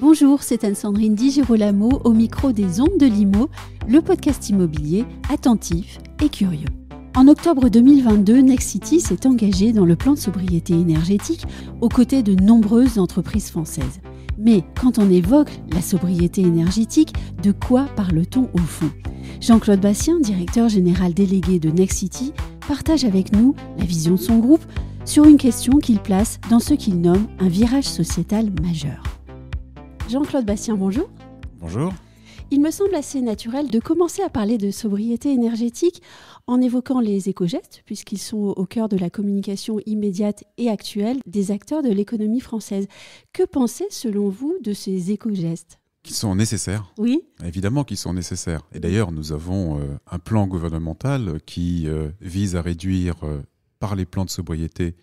Bonjour, c'est Anne-Sandrine Di au micro des Ondes de Limo, le podcast immobilier attentif et curieux. En octobre 2022, Next City s'est engagé dans le plan de sobriété énergétique aux côtés de nombreuses entreprises françaises. Mais quand on évoque la sobriété énergétique, de quoi parle-t-on au fond Jean-Claude Bastien, directeur général délégué de Next City, partage avec nous la vision de son groupe sur une question qu'il place dans ce qu'il nomme un virage sociétal majeur. Jean-Claude Bastien, bonjour. Bonjour il me semble assez naturel de commencer à parler de sobriété énergétique en évoquant les éco-gestes, puisqu'ils sont au cœur de la communication immédiate et actuelle des acteurs de l'économie française. Que pensez, selon vous, de ces éco-gestes qui sont nécessaires. Oui. Évidemment qu'ils sont nécessaires. Et d'ailleurs, nous avons euh, un plan gouvernemental qui euh, vise à réduire, euh, par les plans de sobriété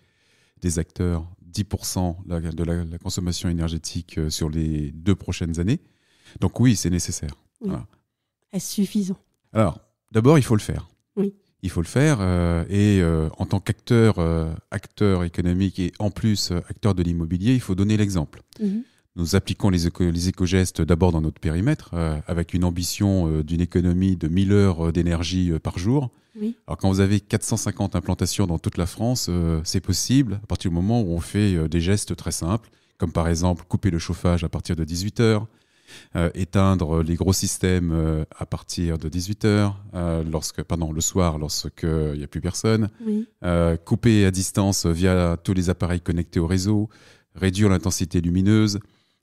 des acteurs, 10% de la, consommation énergétique sur les deux prochaines années. Donc oui, c'est nécessaire. Est-ce suffisant Alors, d'abord, il faut le faire. Oui. Il faut le faire. Euh, et euh, en tant qu'acteur euh, acteur économique et en plus acteur de l'immobilier, il faut donner l'exemple. Mhm. Nous appliquons les, éco les éco-gestes d'abord dans notre périmètre, avec une ambition d'une économie de 1000 heures d'énergie par jour. Oui. Alors quand vous avez 450 implantations dans toute la France, c'est possible à partir du moment où on fait des gestes très simples, comme par exemple couper le chauffage à partir de 18 heures, euh, éteindre les gros systèmes euh, à partir de 18h, euh, lorsque, pendant le soir, lorsqu'il n'y a plus personne, couper à distance via tous les appareils connectés au réseau, réduire l'intensité lumineuse,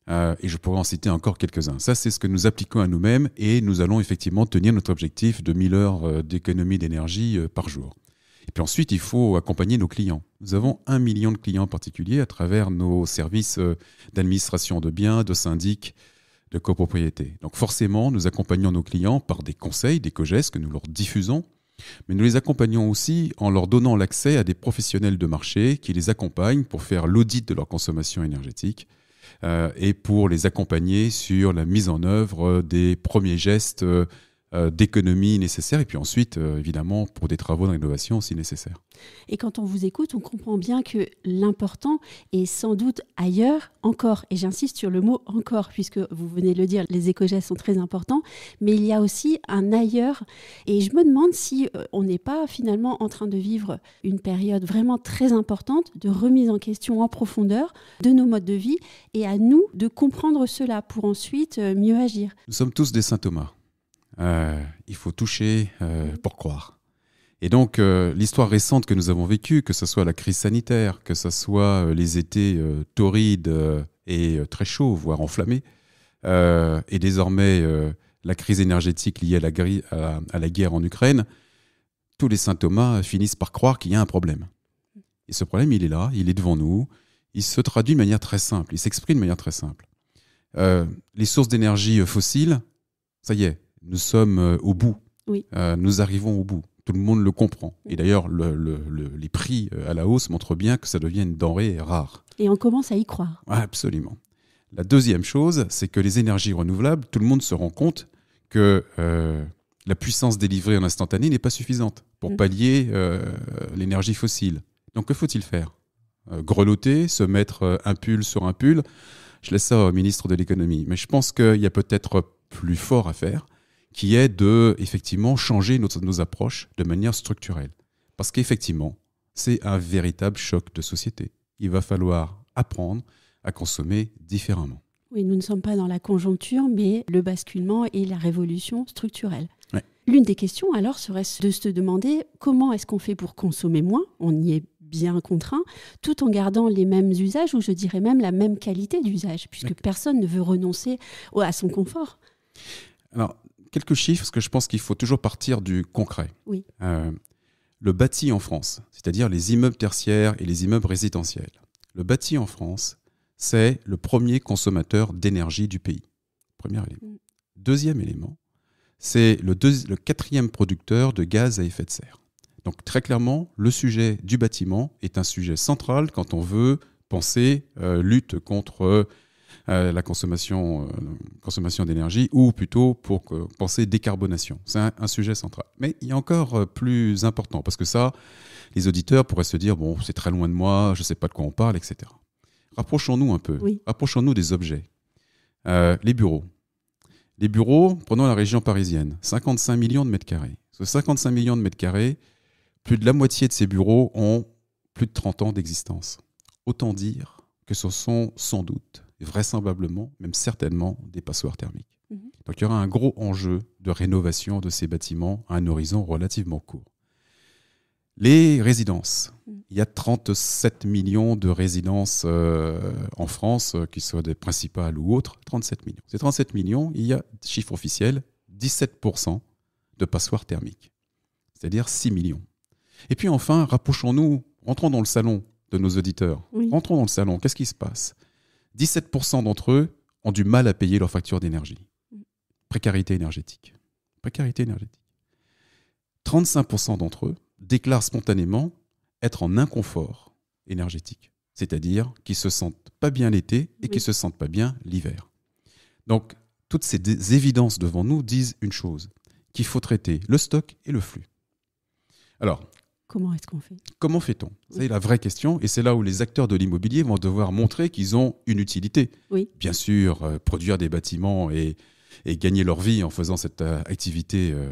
et je pourrais en citer encore quelques-uns. Ça, c'est ce que nous appliquons à nous-mêmes et nous allons effectivement tenir notre objectif de 1000 heures d'économie d'énergie par jour. Et puis ensuite, il faut accompagner nos clients. Nous avons un million de clients particuliers à travers nos services d'administration de biens, de syndicats de copropriété. Donc forcément, nous accompagnons nos clients par des conseils, des co-gestes que nous leur diffusons, mais nous les accompagnons aussi en leur donnant l'accès à des professionnels de marché qui les accompagnent pour faire l'audit de leur consommation énergétique euh, et pour les accompagner sur la mise en œuvre des premiers gestes euh, euh, d'économie nécessaires et puis ensuite, euh, évidemment, pour des travaux d'innovation aussi nécessaires. Et quand on vous écoute, on comprend bien que l'important est sans doute ailleurs encore, et j'insiste sur le mot encore, puisque vous venez de le dire, les éco-gestes sont très importants, mais il y a aussi un ailleurs, et je me demande si euh, on n'est pas finalement en train de vivre une période vraiment très importante de remise en question en profondeur de nos modes de vie, et à nous de comprendre cela pour ensuite mieux agir. Nous sommes tous des saint Thomas. Euh, il faut toucher euh, pour croire. Et donc, euh, l'histoire récente que nous avons vécue, que ce soit la crise sanitaire, que ce soit les étés torrides et très chauds, voire enflammés, et désormais la crise énergétique liée à la, guerre en Ukraine, tous les Thomas finissent par croire qu'il y a un problème. Et ce problème, il est là, il est devant nous, il se traduit de manière très simple, il s'exprime de manière très simple. les sources d'énergie fossiles, ça y est, nous sommes euh, au bout. Oui. Euh, nous arrivons au bout. Tout le monde le comprend. Et d'ailleurs, les prix euh, à la hausse montrent bien que ça devient une denrée rare. Et on commence à y croire. Absolument. La deuxième chose, c'est que les énergies renouvelables, tout le monde se rend compte que la puissance délivrée en instantané n'est pas suffisante pour mm. pallier l'énergie fossile. Donc que faut-il faire Greloter, se mettre un pull sur un pull Je laisse ça au ministre de l'économie. Mais je pense qu'il y a peut-être plus fort à faire qui est de effectivement changer nos, nos approches de manière structurelle. Parce qu'effectivement, c'est un véritable choc de société. Il va falloir apprendre à consommer différemment. Oui, nous ne sommes pas dans la conjoncture, mais le basculement et la révolution structurelle. L'une des questions alors serait de se demander comment est-ce qu'on fait pour consommer moins On y est bien contraint, tout en gardant les mêmes usages, ou je dirais même la même qualité d'usage, puisque personne ne veut renoncer à son confort. Alors, quelques chiffres, parce que je pense qu'il faut toujours partir du concret. Oui. Euh, le bâti en France, c'est-à-dire les immeubles tertiaires et les immeubles résidentiels. Le bâti en France, c'est le premier consommateur d'énergie du pays. Premier élément. Mm. Deuxième élément, c'est le, quatrième producteur de gaz à effet de serre. Donc très clairement, le sujet du bâtiment est un sujet central quand on veut penser euh, lutte contre euh, euh, la consommation, euh, consommation d'énergie, ou plutôt pour penser décarbonation. C'est un, sujet central. Mais il y a encore euh, plus important, parce que ça, les auditeurs pourraient se dire, bon, c'est très loin de moi, je ne sais pas de quoi on parle, etc. Rapprochons-nous un peu, rapprochons-nous des objets. les bureaux. Les bureaux, prenons la région parisienne, 55 millions de mètres carrés. Ce 55 millions de mètres carrés, plus de la moitié de ces bureaux ont plus de 30 ans d'existence. Autant dire que ce sont sans doute vraisemblablement, même certainement, des passoires thermiques. Mhm. Donc il y aura un gros enjeu de rénovation de ces bâtiments à un horizon relativement court. Les résidences. Mhm. Il y a 37 millions de résidences euh, en France, euh, qu'ils soient des principales ou autres. 37 millions. Ces 37 millions, il y a, chiffre officiel, 17% de passoires thermiques, c'est-à-dire 6 millions. Et puis enfin, rapprochons-nous, rentrons dans le salon de nos auditeurs. Rentrons dans le salon, qu'est-ce qui se passe 17% d'entre eux ont du mal à payer leur facture d'énergie. Mm. Précarité énergétique. Précarité énergétique. 35% d'entre eux déclarent spontanément être en inconfort énergétique, c'est-à-dire qu'ils se sentent pas bien l'été et qu'ils ne se sentent pas bien l'hiver. Donc, toutes ces évidences devant nous disent une chose, qu'il faut traiter le stock et le flux. Alors, Comment est-ce qu'on fait Comment fait-on C'est la vraie question, et c'est là où les acteurs de l'immobilier vont devoir montrer qu'ils ont une utilité. Oui. Bien sûr, euh, produire des bâtiments et, gagner leur vie en faisant cette euh, activité euh,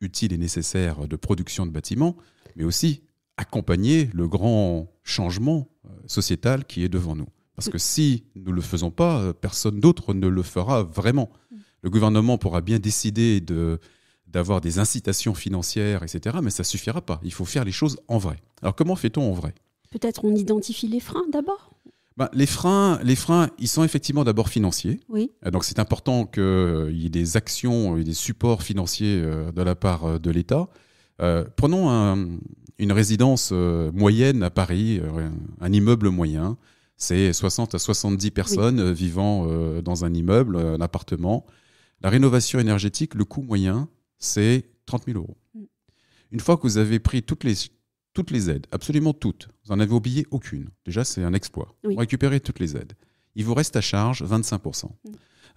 utile et nécessaire de production de bâtiments, mais aussi accompagner le grand changement sociétal qui est devant nous. Parce que si nous ne le faisons pas, personne d'autre ne le fera vraiment. Mm. Le gouvernement pourra bien décider de d'avoir des incitations financières, etc. Mais ça ne suffira pas. Il faut faire les choses en vrai. Alors comment fait-on en vrai Peut-être on identifie les freins d'abord ben, les, freins, les freins, ils sont effectivement d'abord financiers. Oui. Euh, donc c'est important qu'il y ait des actions et des supports financiers euh, de la part euh, de l'État. prenons une résidence moyenne à Paris, un immeuble moyen. C'est 60 à 70 personnes vivant dans un immeuble, un appartement. La rénovation énergétique, le coût moyen, c'est 30 000 euros. Mm. Une fois que vous avez pris toutes les, toutes les aides, absolument toutes, vous n'en avez oublié aucune. Déjà, c'est un exploit. Vous récupérez toutes les aides. Il vous reste à charge 25%.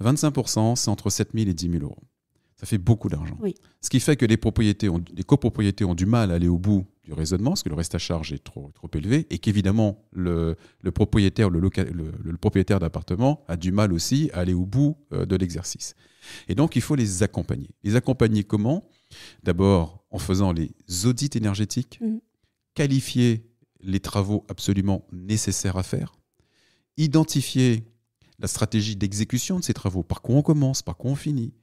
25%, mm. c'est entre 7 000 et 10 000 euros. Ça fait beaucoup d'argent. Ce qui fait que les, propriétés copropriétés ont du mal à aller au bout du raisonnement, parce que le reste à charge est trop, élevé, et qu'évidemment, le, propriétaire, le, propriétaire d'appartement a du mal aussi à aller au bout euh, de l'exercice. Et donc, il faut les accompagner. Les accompagner comment D'abord, en faisant les audits énergétiques, mm. qualifier les travaux absolument nécessaires à faire, identifier la stratégie d'exécution de ces travaux, par quoi on commence, par quoi on finit,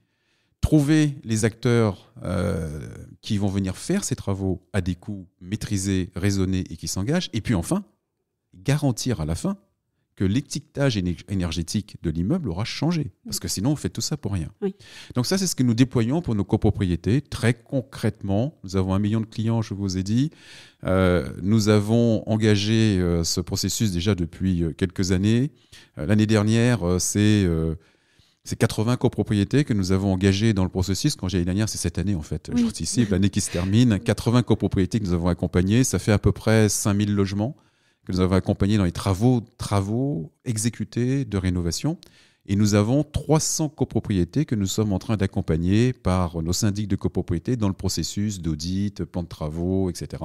trouver les acteurs euh, qui vont venir faire ces travaux à des coûts maîtrisés, raisonnés et qui s'engagent, et puis enfin, garantir à la fin que l'étiquetage énergétique de l'immeuble aura changé. Parce que sinon, on fait tout ça pour rien. Donc ça, c'est ce que nous déployons pour nos copropriétés. Très concrètement, nous avons un million de clients, je vous ai dit. Euh, nous avons engagé euh, ce processus déjà depuis euh, quelques années. L'année dernière, c'est... C'est 80 copropriétés que nous avons engagées dans le processus. Quand j'ai l'année dernière, c'est cette année en fait. suis ici, l'année qui se termine. 80 copropriétés que nous avons accompagnées. Ça fait à peu près 5000 logements que nous avons accompagné dans les travaux, travaux exécutés de rénovation. Et nous avons 300 copropriétés que nous sommes en train d'accompagner par nos syndics de copropriété dans le processus d'audit, plan de travaux, etc.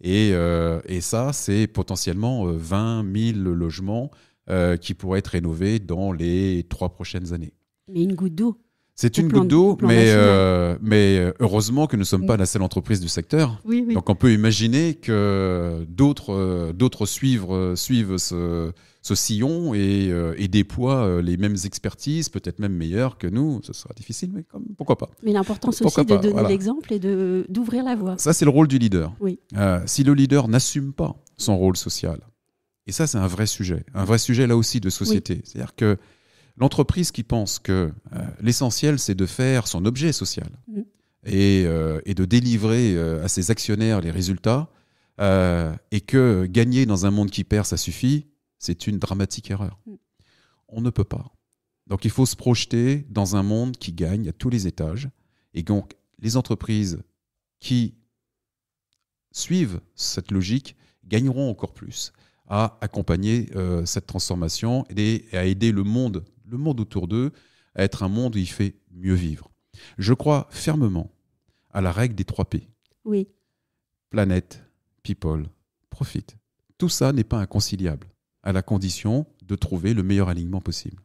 Et, euh, et ça, c'est potentiellement 20 euh, 000 logements euh, qui pourraient être rénovés dans les trois prochaines années. Mais une goutte d'eau c'est une goutte d'eau, mais, euh, euh, heureusement que nous ne sommes pas la seule entreprise du secteur. Donc on peut imaginer que d'autres euh, suivent, ce, sillon et, déploient les mêmes expertises, peut-être même meilleures que nous. Ce sera difficile, mais pourquoi pas. Mais l'importance aussi de donner l'exemple et d'ouvrir la voie. Ça, c'est le rôle du leader. si le leader n'assume pas son rôle social, et ça, c'est un vrai sujet, un vrai sujet là aussi de société. C'est-à-dire que L'entreprise qui pense que euh, l'essentiel, c'est de faire son objet social mm. euh, et, de délivrer euh, à ses actionnaires les résultats, et que gagner dans un monde qui perd, ça suffit, c'est une dramatique erreur. Mm. On ne peut pas. Donc il faut se projeter dans un monde qui gagne à tous les étages. Et donc les entreprises qui suivent cette logique gagneront encore plus à accompagner cette transformation et à aider le monde le monde autour d'eux à être un monde où il fait mieux vivre. Je crois fermement à la règle des trois P. Oui. Planète, people, profit. Tout ça n'est pas inconciliable, à la condition de trouver le meilleur alignement possible.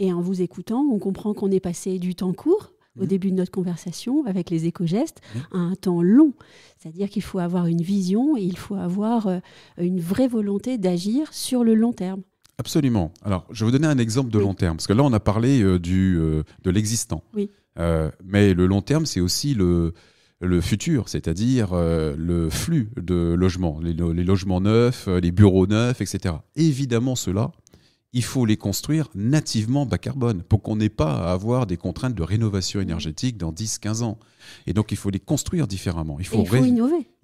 Et en vous écoutant, on comprend qu'on est passé du temps court au mmh. début de notre conversation avec les éco-gestes mmh. à un temps long. C'est-à-dire qu'il faut avoir une vision et il faut avoir euh, une vraie volonté d'agir sur le long terme. Absolument. Alors, je vais vous donner un exemple de long terme, parce que là, on a parlé euh, du, euh, de l'existant. Euh, mais le long terme, c'est aussi le, futur, c'est-à-dire le flux de logements, les, logements neufs, les bureaux neufs, etc. Évidemment, cela, il faut les construire nativement bas carbone pour qu'on n'ait pas à avoir des contraintes de rénovation mmh. énergétique dans 10-15 ans. Et donc, il faut les construire différemment. Il faut, innover.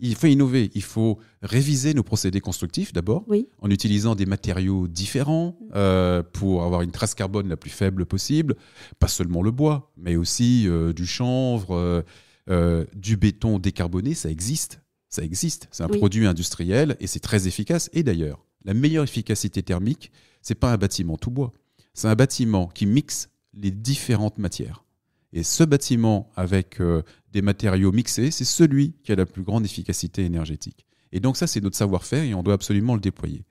Il faut innover. Il faut réviser nos procédés constructifs d'abord, en utilisant des matériaux différents mmh. euh, pour avoir une trace carbone la plus faible possible. Pas seulement le bois, mais aussi euh, du chanvre, euh, du béton décarboné. Ça existe. Ça existe. C'est un produit industriel et c'est très efficace. Et d'ailleurs, la meilleure efficacité thermique, ce n'est pas un bâtiment tout bois. C'est un bâtiment qui mixe les différentes matières. Et ce bâtiment avec euh, des matériaux mixés, c'est celui qui a la plus grande efficacité énergétique. Et donc ça, c'est notre savoir-faire et on doit absolument le déployer.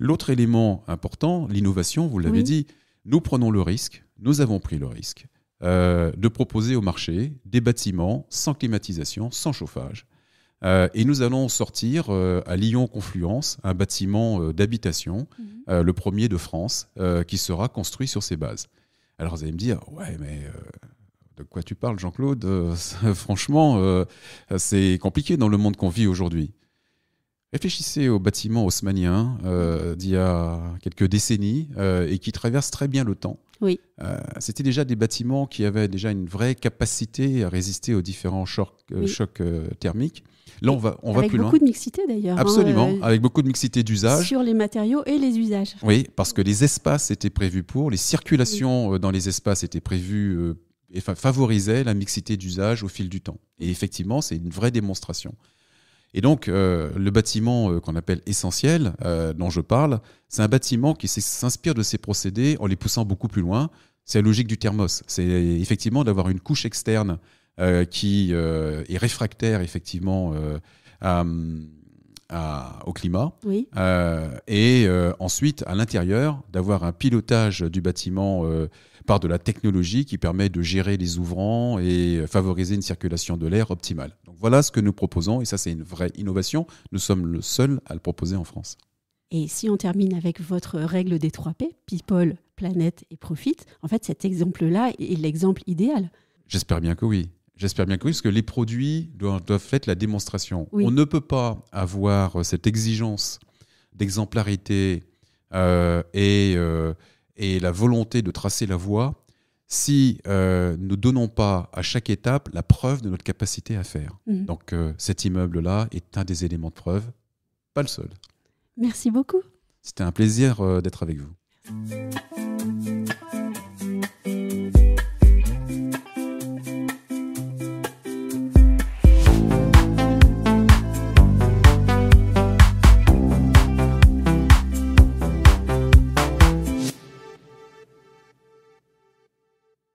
L'autre élément important, l'innovation, vous l'avez dit, nous prenons le risque, nous avons pris le risque euh, de proposer au marché des bâtiments sans climatisation, sans chauffage, euh, et nous allons sortir euh, à Lyon-Confluence un bâtiment euh, d'habitation, mhm. le premier de France, qui sera construit sur ces bases. Alors vous allez me dire, ouais, mais de quoi tu parles, Jean-Claude Franchement, c'est compliqué dans le monde qu'on vit aujourd'hui. Réfléchissez au bâtiment haussmanien d'il y a quelques décennies et qui traverse très bien le temps. Oui. Euh, c'était déjà des bâtiments qui avaient déjà une vraie capacité à résister aux différents chocs, euh, euh, thermiques. Là, on va, on va plus loin. Avec beaucoup de mixité d'ailleurs. Hein, Absolument, avec beaucoup de mixité d'usage. Sur les matériaux et les usages. Oui, parce que les espaces étaient prévus pour, les circulations dans les espaces étaient prévues et favorisaient la mixité d'usage au fil du temps. Et effectivement, c'est une vraie démonstration. Et donc, euh, le bâtiment euh, qu'on appelle essentiel, euh, dont je parle, c'est un bâtiment qui s'inspire de ces procédés en les poussant beaucoup plus loin. C'est la logique du thermos. C'est effectivement d'avoir une couche externe qui est réfractaire, effectivement, à, hum, au climat. Euh, et euh, ensuite, à l'intérieur, d'avoir un pilotage du bâtiment euh, par de la technologie qui permet de gérer les ouvrants et favoriser une circulation de l'air optimale. Donc voilà ce que nous proposons, et ça c'est une vraie innovation. Nous sommes le seul à le proposer en France. Et si on termine avec votre règle des 3 P, people, planète et profit, en fait cet exemple-là est l'exemple idéal. J'espère bien que oui. J'espère bien que oui, parce que les produits doivent, être la démonstration. On ne peut pas avoir euh, cette exigence d'exemplarité euh, euh, et, la volonté de tracer la voie si nous ne donnons pas à chaque étape la preuve de notre capacité à faire. Mhm. Donc cet immeuble-là est un des éléments de preuve, pas le seul. Merci beaucoup. C'était un plaisir d'être avec vous.